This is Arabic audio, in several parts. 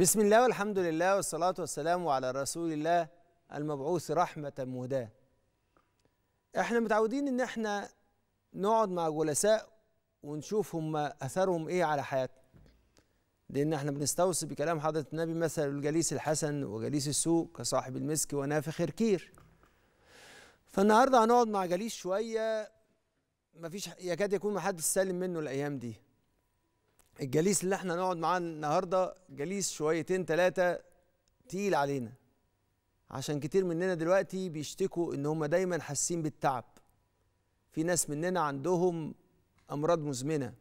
بسم الله والحمد لله والصلاة والسلام على رسول الله المبعوث رحمة مهداة احنا متعودين ان احنا نقعد مع جلساء ونشوف هم اثرهم ايه على حياتنا لان احنا بنستوصي بكلام حضرة النبي مثل الجليس الحسن وجليس السوء كصاحب المسك ونافخ الكير فالنهارده هنقعد مع جليس شوية مفيش يكاد يكون محدش سالم منه الايام دي الجليس اللي احنا هنقعد معاه النهارده جليس شويتين ثلاثه تقيل علينا عشان كتير مننا دلوقتي بيشتكوا ان هم دايما حاسين بالتعب في ناس مننا عندهم امراض مزمنه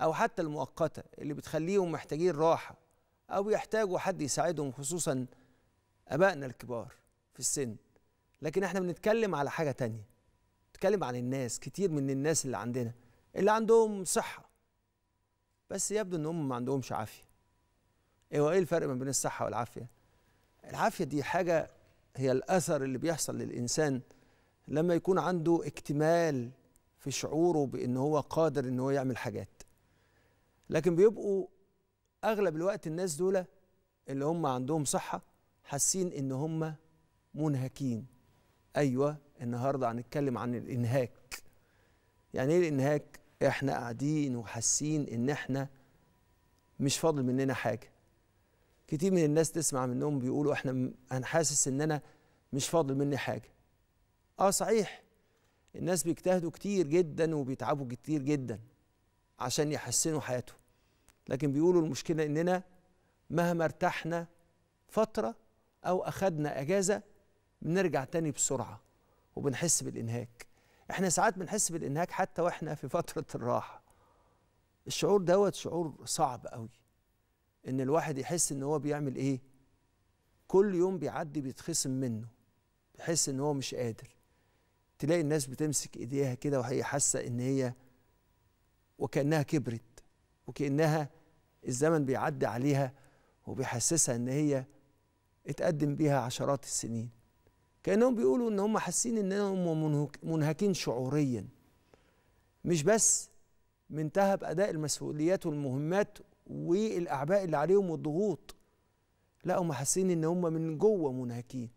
او حتى المؤقته اللي بتخليهم محتاجين راحه او يحتاجوا حد يساعدهم خصوصا ابائنا الكبار في السن لكن احنا بنتكلم على حاجه تانية بنتكلم عن الناس كتير من الناس اللي عندنا اللي عندهم صحه بس يبدو ان هم ما عندهمش عافيه ايه ايه الفرق ما بين الصحه والعافيه العافيه دي حاجه هي الاثر اللي بيحصل للانسان لما يكون عنده اكتمال في شعوره بان هو قادر ان هو يعمل حاجات لكن بيبقوا اغلب الوقت الناس دول اللي هم عندهم صحه حاسين ان هم منهكين ايوه النهارده هنتكلم عن الانهاك يعني ايه الانهاك احنا قاعدين وحاسين ان احنا مش فاضل مننا حاجه كتير من الناس تسمع منهم بيقولوا احنا انا حاسس ان انا مش فاضل مني حاجه اه صحيح الناس بيجتهدوا كتير جدا وبيتعبوا كتير جدا عشان يحسنوا حياتهم لكن بيقولوا المشكله اننا مهما ارتحنا فتره او اخدنا اجازه بنرجع تاني بسرعه وبنحس بالانهاك احنا ساعات بنحس بالانهاك حتى واحنا في فتره الراحه الشعور دوت شعور صعب قوي ان الواحد يحس ان هو بيعمل ايه كل يوم بيعدي بيتخصم منه يحس ان هو مش قادر تلاقي الناس بتمسك ايديها كده وهي حاسه ان هي وكانها كبرت وكانها الزمن بيعدي عليها وبيحسسها ان هي اتقدم بيها عشرات السنين كانهم بيقولوا ان هم حاسين انهم منهكين شعوريا مش بس من تهب اداء المسؤوليات والمهمات والاعباء اللي عليهم والضغوط لا هم حاسين ان هم من جوه منهكين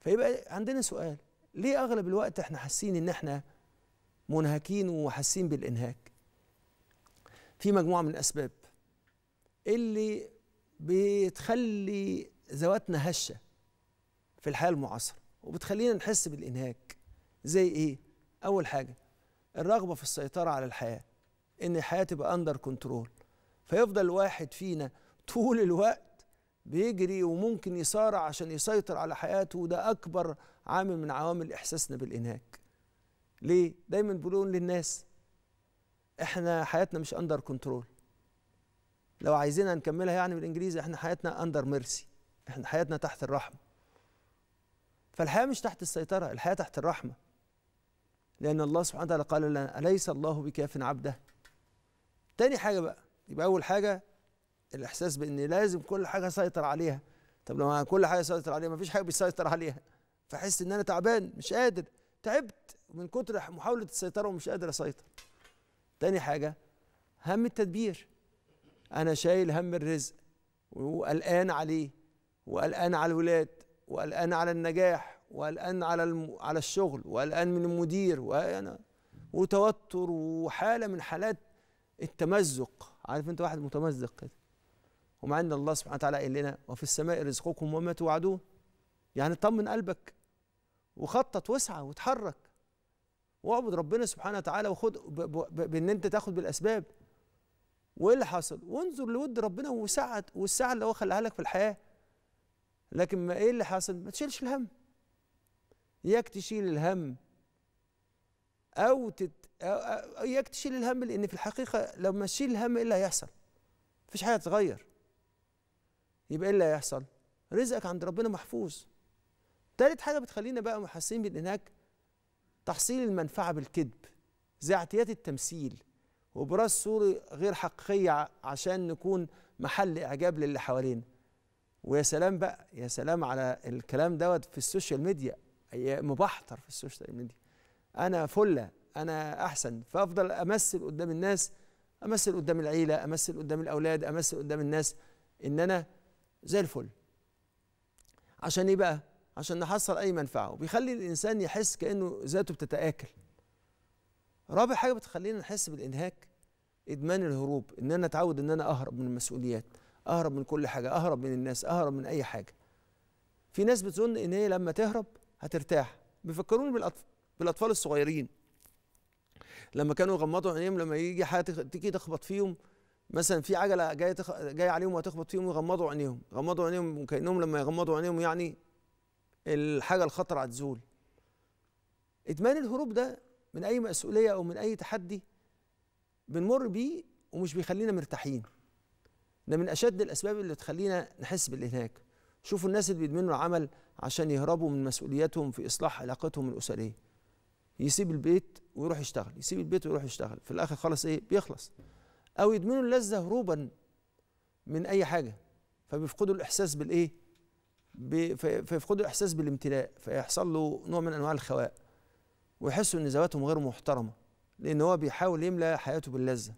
فيبقى عندنا سؤال ليه اغلب الوقت احنا حاسين ان احنا منهكين وحاسين بالانهاك في مجموعه من الاسباب اللي بتخلي ذواتنا هشه في الحياه المعاصره وبتخلينا نحس بالانهاك زي ايه اول حاجه الرغبه في السيطره على الحياه ان الحياه تبقى اندر كنترول فيفضل الواحد فينا طول الوقت بيجري وممكن يصارع عشان يسيطر على حياته وده اكبر عامل من عوامل احساسنا بالانهاك ليه دايما بنقول للناس احنا حياتنا مش اندر كنترول لو عايزينها نكملها يعني بالانجليزي احنا حياتنا اندر ميرسي احنا حياتنا تحت الرحمه فالحياة مش تحت السيطرة الحياة تحت الرحمة لأن الله سبحانه وتعالى قال لنا أليس الله بكاف عبده تاني حاجة بقى يبقى أول حاجة الإحساس بإن لازم كل حاجة أسيطر عليها طب لو كل حاجة أسيطر عليها مفيش حاجة بيسيطر عليها فأحس إن أنا تعبان مش قادر تعبت من كتر محاولة السيطرة ومش قادر أسيطر تاني حاجة هم التدبير أنا شايل هم الرزق وقلقان عليه وقلقان على الولاد وقلقان على النجاح وقلقان على الم... على الشغل وقلقان من المدير وأنا وتوتر وحاله من حالات التمزق عارف انت واحد متمزق كده ومع ان الله سبحانه وتعالى قال لنا وفي السماء رزقكم وما توعدون يعني طمن قلبك وخطط واسعى وتحرك واعبد ربنا سبحانه وتعالى وخد بان انت تاخد بالاسباب وايه اللي حصل وانظر لود ربنا وسعه والسعه اللي هو خلاها لك في الحياه لكن ما ايه اللي حاصل ما تشيلش الهم اياك تشيل الهم او تت اياك تشيل الهم لان في الحقيقه لو ما تشيل الهم ايه اللي هيحصل مفيش حاجه تتغير يبقى ايه اللي هيحصل رزقك عند ربنا محفوظ تالت حاجه بتخلينا بقى محسين بالانهاك تحصيل المنفعه بالكذب زي اعتياد التمثيل وبراس صورة غير حقيقية عشان نكون محل إعجاب للي حوالينا ويا سلام بقى يا سلام على الكلام دوت في السوشيال ميديا مبحتر في السوشيال ميديا انا فله انا احسن فافضل امثل قدام الناس امثل قدام العيله امثل قدام الاولاد امثل قدام الناس ان انا زي الفل عشان ايه بقى عشان نحصل اي منفعه وبيخلي الانسان يحس كانه ذاته بتتاكل رابع حاجه بتخلينا نحس بالانهاك ادمان الهروب ان انا اتعود ان انا اهرب من المسؤوليات اهرب من كل حاجه اهرب من الناس اهرب من اي حاجه في ناس بتظن ان هي لما تهرب هترتاح بيفكروني بالاطفال الصغيرين لما كانوا يغمضوا عينيهم لما يجي حاجه تيجي تخبط فيهم مثلا في عجله جايه تخ... جايه عليهم وهتخبط فيهم يغمضوا عينيهم غمضوا عينيهم وكانهم لما يغمضوا عينيهم يعني الحاجه الخطره هتزول ادمان الهروب ده من اي مسؤوليه او من اي تحدي بنمر بيه ومش بيخلينا مرتاحين ده من اشد الاسباب اللي تخلينا نحس بالانهاك شوفوا الناس اللي بيدمنوا العمل عشان يهربوا من مسؤولياتهم في اصلاح علاقتهم الاسريه يسيب البيت ويروح يشتغل يسيب البيت ويروح يشتغل في الاخر خلاص ايه بيخلص او يدمنوا اللذه هروبا من اي حاجه فبيفقدوا الاحساس بالايه فيفقدوا الاحساس بالامتلاء فيحصل له نوع من انواع الخواء ويحسوا ان ذواتهم غير محترمه لان هو بيحاول يملى حياته باللذه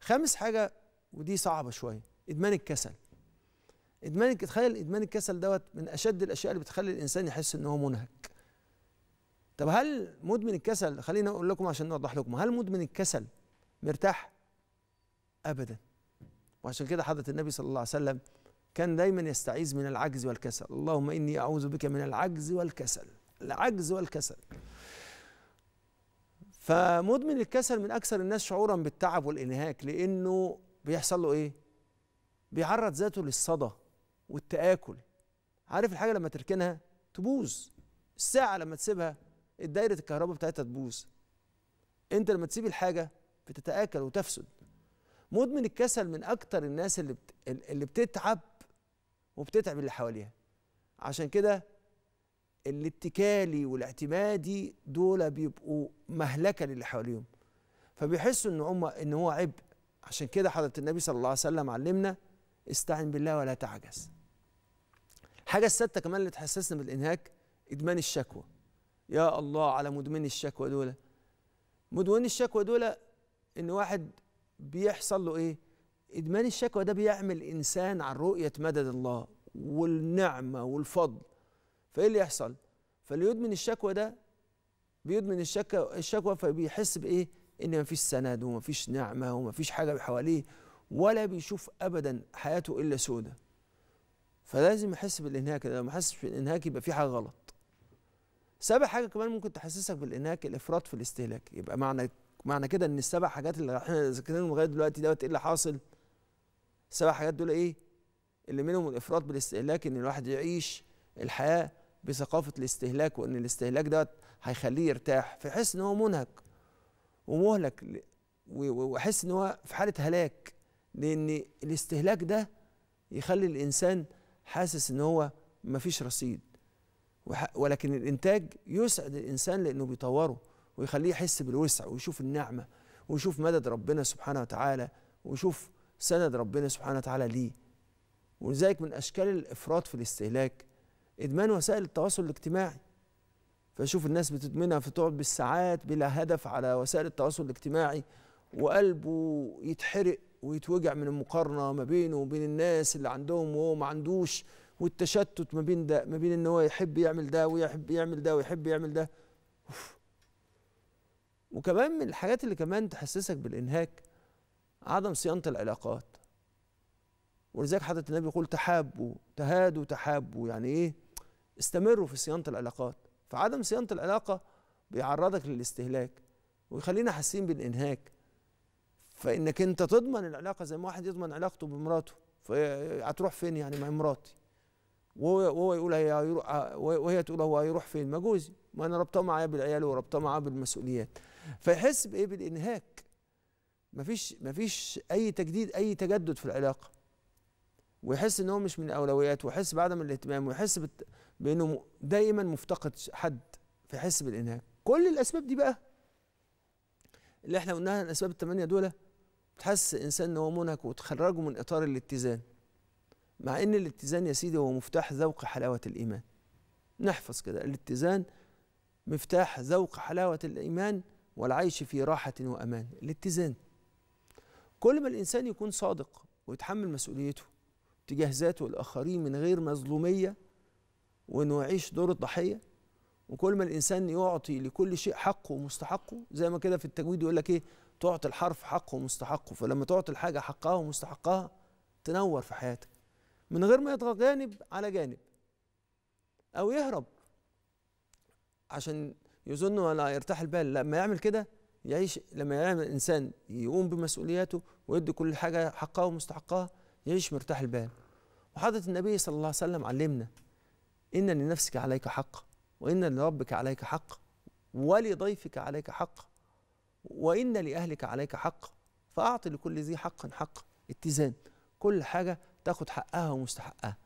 خامس حاجه ودي صعبه شويه ادمان الكسل ادمان تخيل ادمان الكسل دوت من اشد الاشياء اللي بتخلي الانسان يحس ان هو منهك طب هل مدمن الكسل خليني اقول لكم عشان نوضح لكم هل مدمن الكسل مرتاح ابدا وعشان كده حضره النبي صلى الله عليه وسلم كان دايما يستعيذ من العجز والكسل اللهم اني اعوذ بك من العجز والكسل العجز والكسل فمدمن الكسل من اكثر الناس شعورا بالتعب والانهاك لانه بيحصل له ايه بيعرض ذاته للصدى والتآكل عارف الحاجة لما تركنها تبوظ الساعة لما تسيبها الدايرة الكهرباء بتاعتها تبوظ انت لما تسيب الحاجة بتتآكل وتفسد مدمن الكسل من اكتر الناس اللي بت... اللي بتتعب وبتتعب اللي حواليها عشان كده الاتكالي والاعتمادي دول بيبقوا مهلكه للي حواليهم فبيحسوا ان هم ان هو عبء عشان كده حضرة النبي صلى الله عليه وسلم علمنا استعن بالله ولا تعجز الحاجة السادسة كمان اللي تحسسنا بالإنهاك إدمان الشكوى يا الله على مدمن الشكوى دول مدمن الشكوى دول إن واحد بيحصل له إيه إدمان الشكوى ده بيعمل إنسان عن رؤية مدد الله والنعمة والفضل فإيه اللي يحصل فاللي يدمن الشكوى ده بيدمن الشكوى الشكوى فبيحس بايه؟ ان مفيش سند ومفيش نعمه ومفيش حاجه حواليه ولا بيشوف ابدا حياته الا سودة فلازم يحس بالانهاك لو ما حسش بالانهاك يبقى في حاجه غلط سبع حاجه كمان ممكن تحسسك بالانهاك الافراط في الاستهلاك يبقى معنى معنى كده ان السبع حاجات اللي احنا ذاكرينهم لغايه دلوقتي دوت ايه اللي حاصل السبع حاجات دول ايه اللي منهم الافراط بالاستهلاك ان الواحد يعيش الحياه بثقافه الاستهلاك وان الاستهلاك دوت هيخليه يرتاح فيحس ان هو منهك ومهلك واحس ان هو في حاله هلاك لان الاستهلاك ده يخلي الانسان حاسس ان هو ما فيش رصيد ولكن الانتاج يسعد الانسان لانه بيطوره ويخليه يحس بالوسع ويشوف النعمه ويشوف مدد ربنا سبحانه وتعالى ويشوف سند ربنا سبحانه وتعالى ليه ولذلك من اشكال الافراط في الاستهلاك ادمان وسائل التواصل الاجتماعي فشوف الناس بتدمنها فتقعد بالساعات بلا هدف على وسائل التواصل الاجتماعي وقلبه يتحرق ويتوجع من المقارنه ما بينه وبين الناس اللي عندهم وهو ما عندوش والتشتت ما بين ده ما بين ان هو يحب يعمل ده ويحب يعمل ده ويحب يعمل ده أوف. وكمان من الحاجات اللي كمان تحسسك بالانهاك عدم صيانه العلاقات ولذلك حضرة النبي يقول تحابوا تهادوا تحابوا يعني ايه استمروا في صيانه العلاقات فعدم صيانه العلاقه بيعرضك للاستهلاك ويخلينا حاسين بالانهاك فانك انت تضمن العلاقه زي ما واحد يضمن علاقته بمراته فهتروح فين يعني مع مراتي وهو يقول هي وهي تقول هو هيروح فين ما جوزي ما انا رابطاه معايا بالعيال ورابطاه معاه بالمسؤوليات فيحس بايه بالانهاك مفيش مفيش اي تجديد اي تجدد في العلاقه ويحس ان هو مش من الاولويات ويحس بعدم الاهتمام ويحس بت... بانه دائما مفتقد حد فيحس بالانهاك كل الاسباب دي بقى اللي احنا قلناها الاسباب الثمانيه دول بتحس انسان ان هو منهك وتخرجه من اطار الاتزان مع ان الاتزان يا سيدي هو مفتاح ذوق حلاوه الايمان نحفظ كده الاتزان مفتاح ذوق حلاوه الايمان والعيش في راحه وامان الاتزان كل ما الانسان يكون صادق ويتحمل مسؤوليته تجاه ذاته والآخرين من غير مظلومية وإنه يعيش دور الضحية وكل ما الإنسان يعطي لكل شيء حقه ومستحقه زي ما كده في التجويد يقول لك إيه تعطي الحرف حقه ومستحقه فلما تعطي الحاجة حقها ومستحقها تنور في حياتك من غير ما يضغط جانب على جانب أو يهرب عشان يظن ولا يرتاح البال لما يعمل كده يعيش لما يعمل إنسان يقوم بمسؤولياته ويدي كل حاجة حقها ومستحقها يعيش مرتاح البال وحضرة النبي صلى الله عليه وسلم علمنا إن لنفسك عليك حق وإن لربك عليك حق ولضيفك عليك حق وإن لأهلك عليك حق فأعطي لكل ذي حق حق اتزان كل حاجة تاخد حقها ومستحقها